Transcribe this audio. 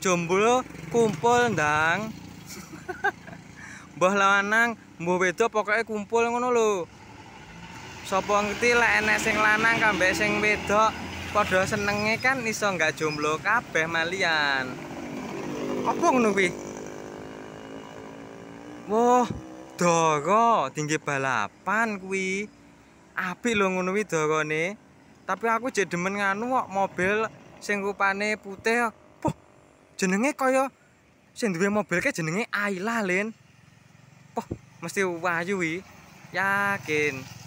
jomblo kumpul ndang mbah lanang mbah wedo pokoknya kumpul ngono lho sapa ngerti lek enek sing lanang kambe sing wedok padha senenge kan iso nggak jomblo kabeh malian apa ngono kuwi wah dogo tinggi balapan kuwi apik lho ngono kuwi dogone tapi aku jek demen nganu kok mobil sing rupane putih jenenge kaya sing duwe mobil ke jenenge Aila, Len. Poh, mesti Wahyu yakin.